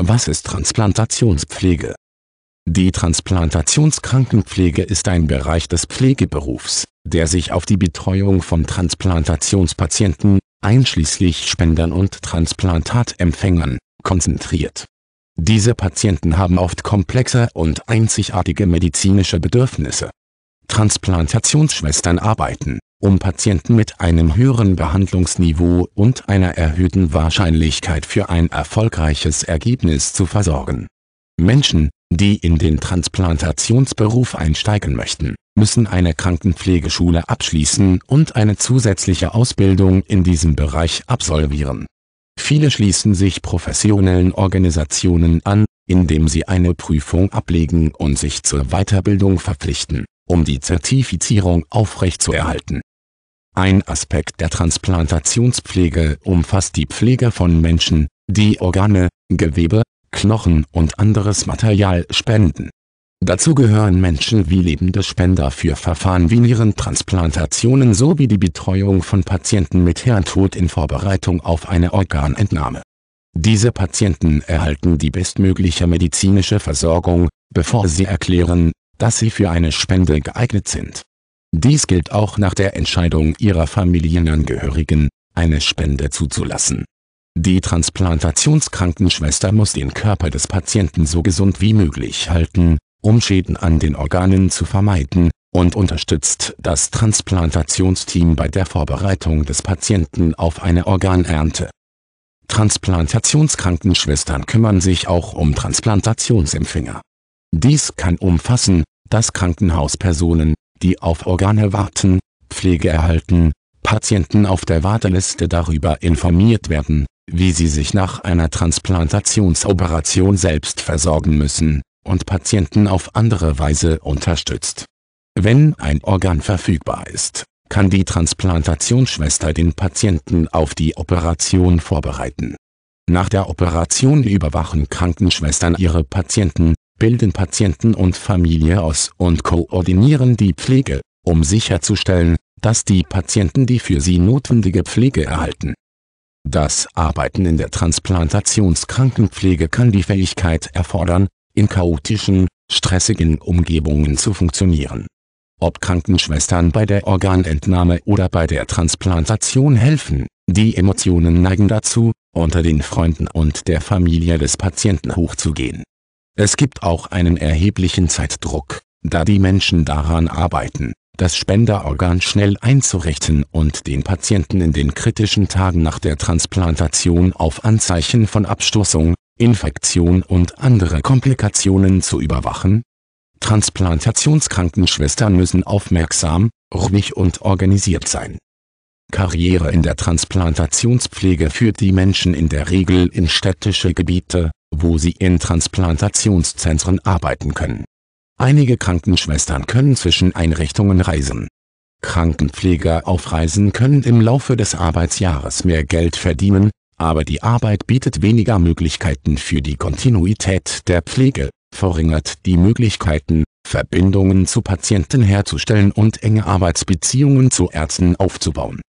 Was ist Transplantationspflege? Die Transplantationskrankenpflege ist ein Bereich des Pflegeberufs, der sich auf die Betreuung von Transplantationspatienten, einschließlich Spendern und Transplantatempfängern, konzentriert. Diese Patienten haben oft komplexe und einzigartige medizinische Bedürfnisse. Transplantationsschwestern arbeiten um Patienten mit einem höheren Behandlungsniveau und einer erhöhten Wahrscheinlichkeit für ein erfolgreiches Ergebnis zu versorgen. Menschen, die in den Transplantationsberuf einsteigen möchten, müssen eine Krankenpflegeschule abschließen und eine zusätzliche Ausbildung in diesem Bereich absolvieren. Viele schließen sich professionellen Organisationen an, indem sie eine Prüfung ablegen und sich zur Weiterbildung verpflichten, um die Zertifizierung aufrechtzuerhalten. Ein Aspekt der Transplantationspflege umfasst die Pflege von Menschen, die Organe, Gewebe, Knochen und anderes Material spenden. Dazu gehören Menschen wie lebende Spender für Verfahren wie Nierentransplantationen sowie die Betreuung von Patienten mit Hirntod in Vorbereitung auf eine Organentnahme. Diese Patienten erhalten die bestmögliche medizinische Versorgung, bevor sie erklären, dass sie für eine Spende geeignet sind dies gilt auch nach der Entscheidung ihrer Familienangehörigen, eine Spende zuzulassen. Die Transplantationskrankenschwester muss den Körper des Patienten so gesund wie möglich halten, um Schäden an den Organen zu vermeiden, und unterstützt das Transplantationsteam bei der Vorbereitung des Patienten auf eine Organernte. Transplantationskrankenschwestern kümmern sich auch um Transplantationsempfänger. Dies kann umfassen, dass Krankenhauspersonen, die auf Organe warten, Pflege erhalten, Patienten auf der Warteliste darüber informiert werden, wie sie sich nach einer Transplantationsoperation selbst versorgen müssen, und Patienten auf andere Weise unterstützt. Wenn ein Organ verfügbar ist, kann die Transplantationsschwester den Patienten auf die Operation vorbereiten. Nach der Operation überwachen Krankenschwestern ihre Patienten, bilden Patienten und Familie aus und koordinieren die Pflege, um sicherzustellen, dass die Patienten die für sie notwendige Pflege erhalten. Das Arbeiten in der Transplantationskrankenpflege kann die Fähigkeit erfordern, in chaotischen, stressigen Umgebungen zu funktionieren. Ob Krankenschwestern bei der Organentnahme oder bei der Transplantation helfen, die Emotionen neigen dazu, unter den Freunden und der Familie des Patienten hochzugehen. Es gibt auch einen erheblichen Zeitdruck, da die Menschen daran arbeiten, das Spenderorgan schnell einzurichten und den Patienten in den kritischen Tagen nach der Transplantation auf Anzeichen von Abstoßung, Infektion und andere Komplikationen zu überwachen? Transplantationskrankenschwestern müssen aufmerksam, ruhig und organisiert sein. Karriere in der Transplantationspflege führt die Menschen in der Regel in städtische Gebiete, wo sie in Transplantationszentren arbeiten können. Einige Krankenschwestern können zwischen Einrichtungen reisen. Krankenpfleger auf Reisen können im Laufe des Arbeitsjahres mehr Geld verdienen, aber die Arbeit bietet weniger Möglichkeiten für die Kontinuität der Pflege, verringert die Möglichkeiten, Verbindungen zu Patienten herzustellen und enge Arbeitsbeziehungen zu Ärzten aufzubauen